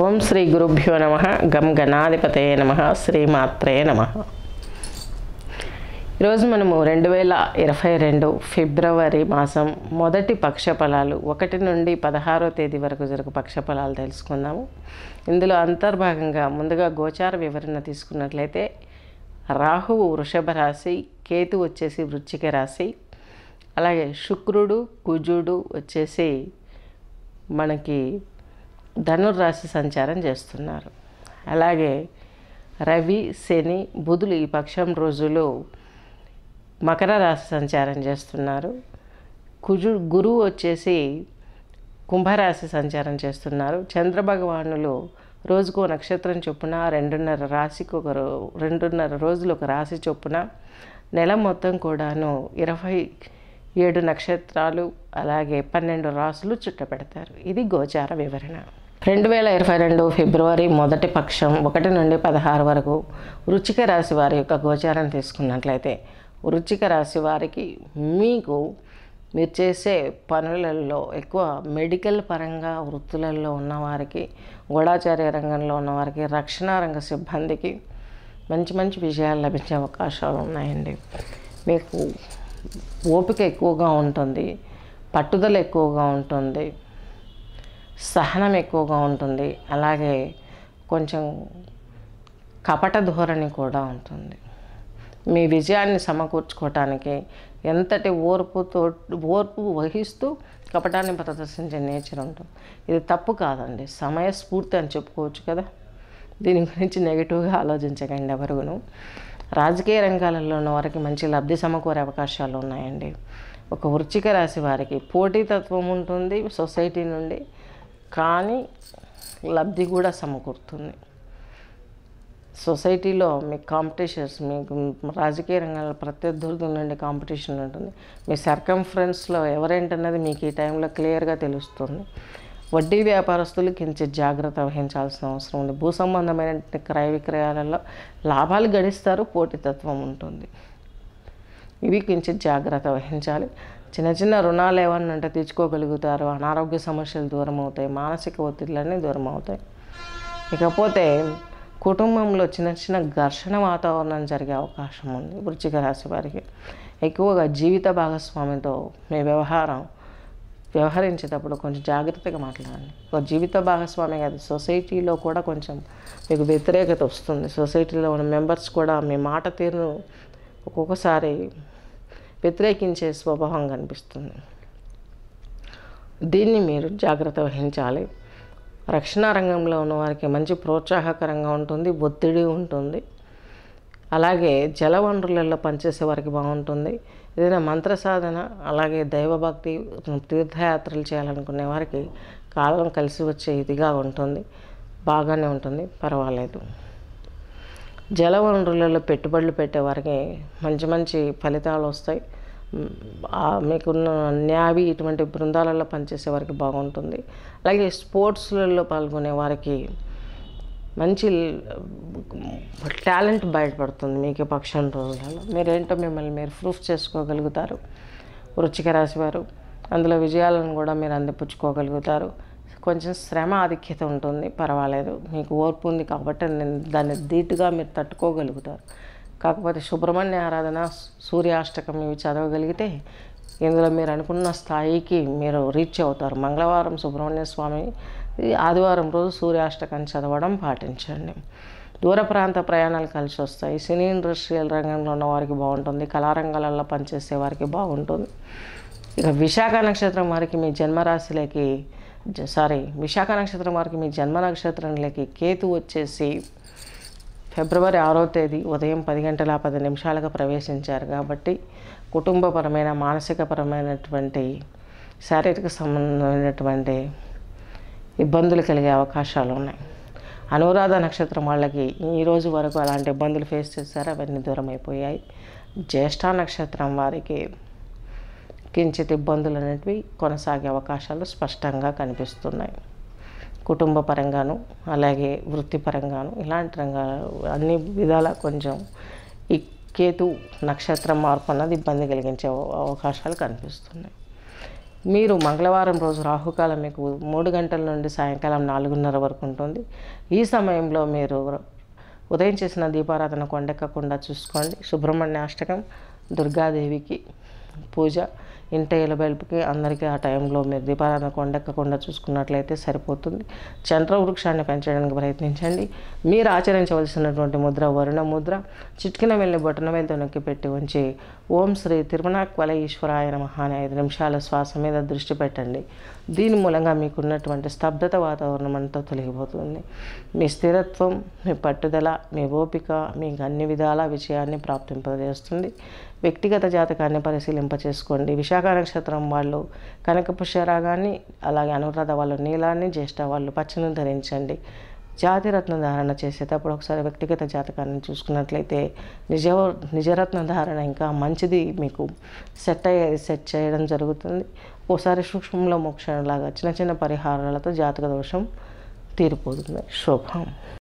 ఓం శ్రీ గురుభ్యో నమ గం గణాధిపతయ నమ శ్రీమాత్రే నమ ఈరోజు మనము రెండు వేల ఇరవై రెండు ఫిబ్రవరి మాసం మొదటి పక్ష ఫలాలు ఒకటి నుండి పదహారో తేదీ వరకు జరుగు పక్ష ఫలాలు తెలుసుకుందాము ఇందులో అంతర్భాగంగా ముందుగా గోచార వివరణ తీసుకున్నట్లయితే రాహువు వృషభ రాశి కేతు వచ్చేసి వృచ్చిక రాశి అలాగే శుక్రుడు కుజుడు వచ్చేసి మనకి ధనుర్రాశి సంచారం చేస్తున్నారు అలాగే రవి శని బుధులు ఈ పక్షం రోజులు మకర రాశి సంచారం చేస్తున్నారు కుజు గురువు వచ్చేసి కుంభరాశి సంచారం చేస్తున్నారు చంద్రభగవానులు రోజుకు నక్షత్రం చొప్పున రెండున్నర రాశికి ఒక రెండున్నర రోజులు ఒక రాశి చొప్పున నెల మొత్తం కూడాను ఇరవై ఏడు నక్షత్రాలు అలాగే పన్నెండు రాసులు చుట్టపెడతారు ఇది గోచార వివరణ రెండు వేల ఇరవై రెండు ఫిబ్రవరి మొదటి పక్షం ఒకటి నుండి పదహారు వరకు వృచ్చిక రాశి వారి యొక్క గోచారం తీసుకున్నట్లయితే వృచ్చిక రాశి వారికి మీకు మీరు చేసే పనులలో ఎక్కువ మెడికల్ పరంగా వృత్తులలో ఉన్నవారికి గూఢాచార్య రంగంలో ఉన్నవారికి రక్షణ రంగ సిబ్బందికి మంచి మంచి విజయాలు లభించే అవకాశాలు ఉన్నాయండి మీకు ఓపిక ఎక్కువగా ఉంటుంది పట్టుదల ఎక్కువగా ఉంటుంది సహనం ఎక్కువగా ఉంటుంది అలాగే కొంచెం కపట ధోరణి కూడా ఉంటుంది మీ విజయాన్ని సమకూర్చుకోవటానికి ఎంతటి ఓర్పుతో ఓర్పు వహిస్తూ కపటాన్ని ప్రదర్శించే నేచర్ ఉంటుంది ఇది తప్పు కాదండి సమయ స్ఫూర్తి అని చెప్పుకోవచ్చు కదా దీని గురించి నెగిటివ్గా ఆలోచించకండి ఎవరును రాజకీయ రంగాలలో ఉన్న వారికి మంచి లబ్ధి సమకూరే అవకాశాలు ఉన్నాయండి ఒక వృచ్చిక రాశి వారికి పోటీతత్వం ఉంటుంది సొసైటీ నుండి కానీ లబ్ధి కూడా సమకూరుతుంది సొసైటీలో మీ కాంపిటీషన్స్ మీకు రాజకీయ రంగంలో ప్రత్యర్థులతో నుండి కాంపిటీషన్ ఉంటుంది మీ సర్కంఫరెన్స్లో ఎవరేంటన్నది మీకు ఈ టైంలో క్లియర్గా తెలుస్తుంది వడ్డీ వ్యాపారస్తులు కించిత్ జాగ్రత్త వహించాల్సిన అవసరం ఉంది భూ సంబంధమైన క్రయ విక్రయాలలో లాభాలు గడిస్తారు పోటీతత్వం ఉంటుంది ఇవి కించిత్ జాగ్రత్త వహించాలి చిన్న చిన్న రుణాలు ఏమన్నా ఉంటే తీర్చుకోగలుగుతారు అనారోగ్య సమస్యలు దూరం అవుతాయి మానసిక ఒత్తిళ్ళన్నీ దూరం అవుతాయి ఇకపోతే కుటుంబంలో చిన్న చిన్న ఘర్షణ వాతావరణం జరిగే అవకాశం ఉంది వృచ్చిక రాశి వారికి ఎక్కువగా జీవిత భాగస్వామితో మీ వ్యవహారం వ్యవహరించేటప్పుడు కొంచెం జాగ్రత్తగా మాట్లాడండి ఒక జీవిత భాగస్వామి కాదు సొసైటీలో కూడా కొంచెం మీకు వ్యతిరేకత వస్తుంది సొసైటీలో ఉన్న మెంబర్స్ కూడా మీ మాట తీరును ఒక్కొక్కసారి వ్యతిరేకించే స్వభావం కనిపిస్తుంది దీన్ని మీరు జాగ్రత్త వహించాలి రక్షణ రంగంలో ఉన్న వారికి మంచి ప్రోత్సాహకరంగా ఉంటుంది ఒత్తిడి ఉంటుంది అలాగే జలవనరులలో పనిచేసే వారికి బాగుంటుంది ఏదైనా మంత్ర సాధన అలాగే దైవభక్తి తీర్థయాత్రలు చేయాలనుకునే వారికి కాలం కలిసి వచ్చే ఇదిగా ఉంటుంది బాగానే ఉంటుంది పర్వాలేదు జల వనరులలో పెట్టుబడులు పెట్టేవారికి మంచి మంచి ఫలితాలు వస్తాయి మీకున్న న్యావి ఇటువంటి బృందాలలో పనిచేసే వారికి బాగుంటుంది అలాగే స్పోర్ట్స్లలో పాల్గొనే వారికి మంచి టాలెంట్ బయటపడుతుంది మీకు పక్షం రోజులలో మీరేంటో మిమ్మల్ని మీరు ప్రూఫ్ చేసుకోగలుగుతారు వృచ్చిక రాశి వారు అందులో విజయాలను కూడా మీరు అందిపుచ్చుకోగలుగుతారు కొంచెం శ్రమ ఆధిక్యత ఉంటుంది పర్వాలేదు మీకు ఓర్పు ఉంది కాబట్టి నేను దాన్ని ధీటుగా మీరు తట్టుకోగలుగుతారు కాకపోతే సుబ్రహ్మణ్య ఆరాధన సూర్యాష్టకం ఇవి చదవగలిగితే ఇందులో మీరు అనుకున్న స్థాయికి మీరు రీచ్ అవుతారు మంగళవారం సుబ్రహ్మణ్య స్వామి ఆదివారం రోజు సూర్యాష్టకం చదవడం పాటించండి దూర ప్రాంత ప్రయాణాలు కలిసి వస్తాయి సినీ ఇండస్ట్రియల్ రంగంలో ఉన్న వారికి బాగుంటుంది కళారంగాలలో పనిచేసే వారికి బాగుంటుంది ఇక విశాఖ నక్షత్రం వారికి మీ జన్మరాశిలోకి సారీ విశాఖ నక్షత్రం వారికి మీ జన్మ నక్షత్రంలోకి కేతు వచ్చేసి ఫిబ్రవరి ఆరో తేదీ ఉదయం పది గంటల పది నిమిషాలకు ప్రవేశించారు కాబట్టి కుటుంబపరమైన మానసికపరమైనటువంటి శారీరక సంబంధమైనటువంటి ఇబ్బందులు కలిగే అవకాశాలు ఉన్నాయి అనురాధ నక్షత్రం వాళ్ళకి ఈరోజు వరకు అలాంటి ఇబ్బందులు ఫేస్ చేశారు అవన్నీ దూరం అయిపోయాయి జ్యేష్ఠ నక్షత్రం వారికి కించిత్ ఇబ్బందులు అనేవి కొనసాగే అవకాశాలు స్పష్టంగా కనిపిస్తున్నాయి కుటుంబ పరంగాను అలాగే వృత్తిపరంగాను ఇలాంటి రంగాలు అన్ని విధాల కొంచెం ఈ కేతు నక్షత్రం మార్పు అన్నది ఇబ్బంది కలిగించే అవకాశాలు కనిపిస్తున్నాయి మీరు మంగళవారం రోజు రాహుకాలం మీకు మూడు గంటల నుండి సాయంకాలం నాలుగున్నర వరకు ఉంటుంది ఈ సమయంలో మీరు ఉదయం చేసిన దీపారాధన కొండెక్కకుండా చూసుకోండి సుబ్రహ్మణ్య అష్టకం దుర్గాదేవికి పూజ ఇంట ఇలబెల్పుకి అందరికీ ఆ టైంలో మీరు దీపారాధన కొండెక్కకుండా చూసుకున్నట్లయితే సరిపోతుంది చంద్ర వృక్షాన్ని పెంచడానికి ప్రయత్నించండి మీరు ఆచరించవలసినటువంటి ముద్ర వరుణ ముద్ర చిట్కిన వెళ్ళి బొటనవేలతో నొక్కి పెట్టి ఉంచి ఓం శ్రీ తిరుమణాక్వల ఈశ్వరాయ నమః అని ఐదు నిమిషాల శ్వాస మీద దృష్టి పెట్టండి దీని మూలంగా మీకున్నటువంటి స్తబ్దత వాతావరణం అంతా తొలగిపోతుంది మీ స్థిరత్వం మీ పట్టుదల మీ ఓపిక మీకు అన్ని విధాల విజయాన్ని ప్రాప్తింపజేస్తుంది వ్యక్తిగత జాతకాన్ని పరిశీలింపచేసుకోండి విశాఖ విశాఖ నక్షత్రం వాళ్ళు కనకపుష్య రాగాన్ని అలాగే అనురాధ వాళ్ళు నీలాన్ని జ్యేష్ఠ వాళ్ళు పచ్చని ధరించండి జాతిరత్న ధారణ చేసేటప్పుడు ఒకసారి వ్యక్తిగత జాతకాన్ని చూసుకున్నట్లయితే నిజ నిజరత్న ధారణ ఇంకా మంచిది మీకు సెట్ అయ్యే సెట్ చేయడం జరుగుతుంది ఓసారి సూక్ష్మంలో మోక్షంలాగా చిన్న చిన్న పరిహారాలతో జాతక దోషం తీరిపోతుంది శుభం